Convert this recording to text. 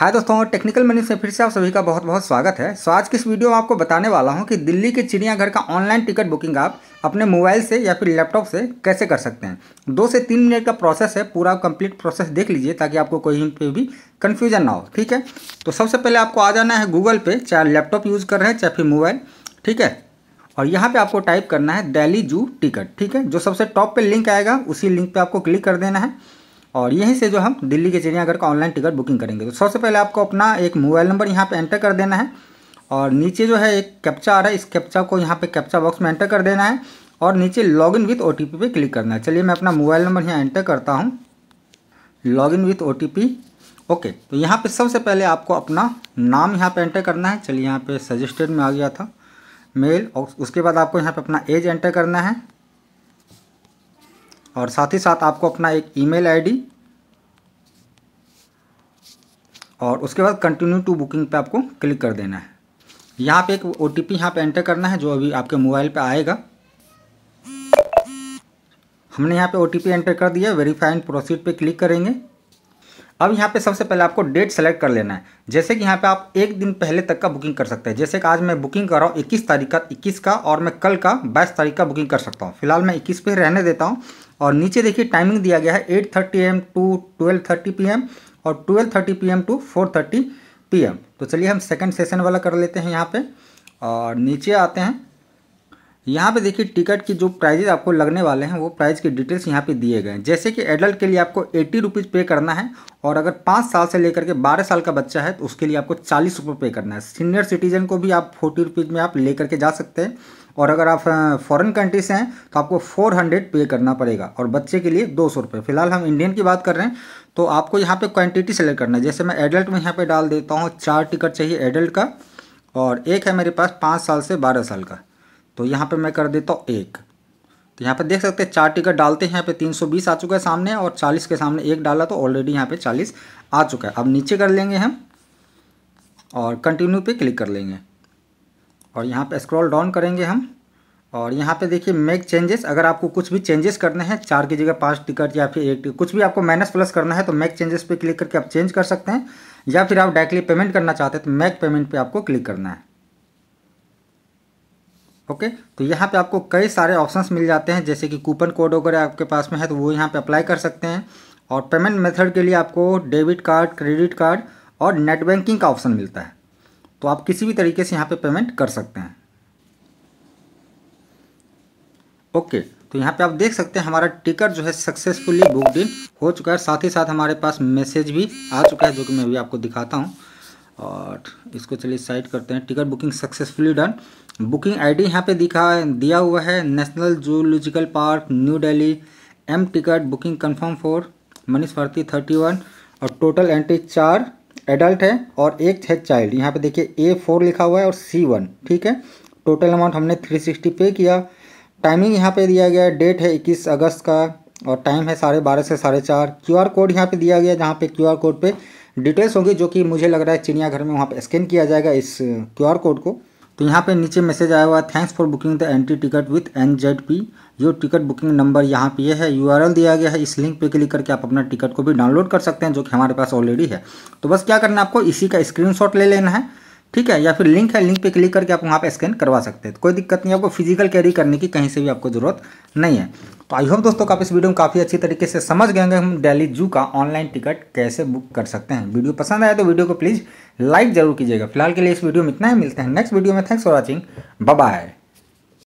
हाय दोस्तों technical menu से फिर से आप सभी का बहुत बहुत स्वागत है सो आज इस वीडियो में आपको बताने वाला हूं कि दिल्ली के चिड़ियाघर का ऑनलाइन टिकट बुकिंग आप अपने मोबाइल से या फिर लैपटॉप से कैसे कर सकते हैं दो से तीन मिनट का प्रोसेस है पूरा कंप्लीट प्रोसेस देख लीजिए ताकि आपको कोई पे भी कन्फ्यूजन ना हो ठीक है तो सबसे पहले आपको आ जाना है गूगल पे चाहे लैपटॉप यूज़ कर रहे हैं चाहे फिर मोबाइल ठीक है और यहाँ पर आपको टाइप करना है दैली जू टिकट ठीक है जो सबसे टॉप पर लिंक आएगा उसी लिंक पर आपको क्लिक कर देना है और यहीं से जो हम दिल्ली के चिड़ियाघर का ऑनलाइन टिकट बुकिंग करेंगे तो सबसे पहले आपको अपना एक मोबाइल नंबर यहाँ पे एंटर कर देना है और नीचे जो है एक कैप्चा आ रहा है इस कैप्चा को यहाँ पे कैप्चा बॉक्स में एंटर कर देना है और नीचे log in with O T पे क्लिक करना है चलिए मैं अपना मोबाइल नंबर यहाँ एंटर करता हूँ log in with O okay तो यहाँ पे सबसे पहले आपको अपना नाम यहाँ पे एंटर करना है चलिए यहाँ पे सजेस्टेड में आ गया था मेल और उसके बाद आपको यहाँ पे अपना एज एंटर करना है और साथ ही साथ आपको अपना एक ईमेल आईडी और उसके बाद कंटिन्यू टू बुकिंग पे आपको क्लिक कर देना है यहाँ पे एक ओ टी पी यहाँ पर एंटर करना है जो अभी आपके मोबाइल पे आएगा हमने यहाँ पे ओ टी पी एंटर कर दिया वेरीफाई प्रोसीड पे क्लिक करेंगे अब यहाँ पे सबसे पहले आपको डेट सेलेक्ट कर लेना है जैसे कि यहाँ पे आप एक दिन पहले तक का बुकिंग कर सकते हैं जैसे कि आज मैं बुकिंग कर रहा हूँ इक्कीस तारीख का इक्कीस का और मैं कल का बाईस तारीख का बुकिंग कर सकता हूँ फिलहाल मैं इक्कीस पे रहने देता हूँ और नीचे देखिए टाइमिंग दिया गया है eight thirty M to twelve thirty P M और twelve thirty P M to four thirty P M तो चलिए हम सेकंड सेशन वाला कर लेते हैं यहाँ पे और नीचे आते हैं यहाँ पे देखिए टिकट की जो प्राइजेज आपको लगने वाले हैं वो प्राइज़ के डिटेल्स यहाँ पे दिए गए हैं जैसे कि एडल्ट के लिए आपको एट्टी रुपीज़ पे करना है और अगर पाँच साल से लेकर के बारह साल का बच्चा है तो उसके लिए आपको चालीस रुपये पे करना है सीनियर सिटीजन को भी आप फोर्टी रुपीज़ में आप ले करके जा सकते हैं और अगर आप फॉरेन कंट्री से हैं तो आपको फोर हंड्रेड पे करना पड़ेगा और बच्चे के लिए दो सौ रुपये फिलहाल हम इंडियन की बात कर रहे हैं तो आपको यहाँ पे क्वांटिटी सेलेक्ट करना है जैसे मैं एडल्ट में यहाँ पे डाल देता हूँ चार टिकट चाहिए एडल्ट का और एक है मेरे पास पाँच साल से बारह साल का तो यहाँ पर मैं कर देता हूँ एक तो यहाँ पर देख सकते हैं चार टिकट डालते हैं यहाँ पे 320 आ चुका है सामने और 40 के सामने एक डाला तो ऑलरेडी यहाँ पे 40 आ चुका है अब नीचे कर लेंगे हम और कंटिन्यू पे क्लिक कर लेंगे और यहाँ पे स्क्रॉल डाउन करेंगे हम और यहाँ पे देखिए मेक चेंजेस अगर आपको कुछ भी चेंजेस करने हैं चार की जगह पाँच टिकट या फिर एक टिकट कुछ भी आपको माइनस प्लस करना है तो मेक चेंजेस पे क्लिक करके आप चेंज कर सकते हैं या फिर आप डायरेक्टली पेमेंट करना चाहते हैं तो मेक पेमेंट पे आपको क्लिक करना है ओके तो यहाँ पर आपको कई सारे ऑप्शन मिल जाते हैं जैसे कि कूपन कोड वगैरह आपके पास में है तो वो यहाँ पर अप्लाई कर सकते हैं और पेमेंट मेथड के लिए आपको डेबिट कार्ड क्रेडिट कार्ड और नेट बैंकिंग का ऑप्शन मिलता है तो आप किसी भी तरीके से यहाँ पे पेमेंट कर सकते हैं ओके तो यहाँ पे आप देख सकते हैं हमारा टिकट जो है सक्सेसफुली बुक डिन हो चुका है साथ ही साथ हमारे पास मैसेज भी आ चुका है जो कि मैं भी आपको दिखाता हूँ और इसको चलिए साइड करते हैं ticket booking successfully done booking ID यहाँ पे दिखा दिया हुआ है national zoological park New Delhi M ticket booking confirm for Manish Bharti thirty one और टोटल एंट्री चार एडल्ट है और एक है चाइल्ड यहाँ पे देखिए ए फोर लिखा हुआ है और सी वन ठीक है टोटल अमाउंट हमने थ्री सिक्सटी पे किया टाइमिंग यहाँ पे दिया गया है डेट है इक्कीस अगस्त का और टाइम है साढ़े बारह से साढ़े चार क्यू आर कोड यहाँ पे दिया गया जहाँ पे क्यू आर कोड पे डिटेल्स होंगी जो कि मुझे लग रहा है चिड़ियाघर में वहाँ पर स्कैन किया जाएगा इस क्यू आर कोड को तो यहाँ पे नीचे मैसेज आया हुआ thanks for booking the entry ticket with N Z P जो टिकट बुकिंग नंबर यहाँ पे ये है एल दिया गया है इस लिंक पे क्लिक करके आप अपना टिकट को भी डाउनलोड कर सकते हैं जो कि हमारे पास ऑलरेडी है तो बस क्या करना है आपको इसी का स्क्रीनशॉट ले लेना है ठीक है या फिर लिंक है लिंक पे क्लिक करके आप वहाँ पे स्कैन करवा सकते हैं तो कोई दिक्कत नहीं आपको फिजिकल कैरी करने की कहीं से भी आपको ज़रूरत नहीं है तो आई होप दोस्तों आप इस वीडियो में काफ़ी अच्छी तरीके से समझ गए होंगे हम डेली जू का ऑनलाइन टिकट कैसे बुक कर सकते हैं वीडियो पसंद आया तो वीडियो को प्लीज़ लाइक जरूर कीजिएगा फिलहाल के लिए इस वीडियो में इतना ही मिलते हैं नेक्स्ट वीडियो में थैंक्स फॉर वॉचिंग बाय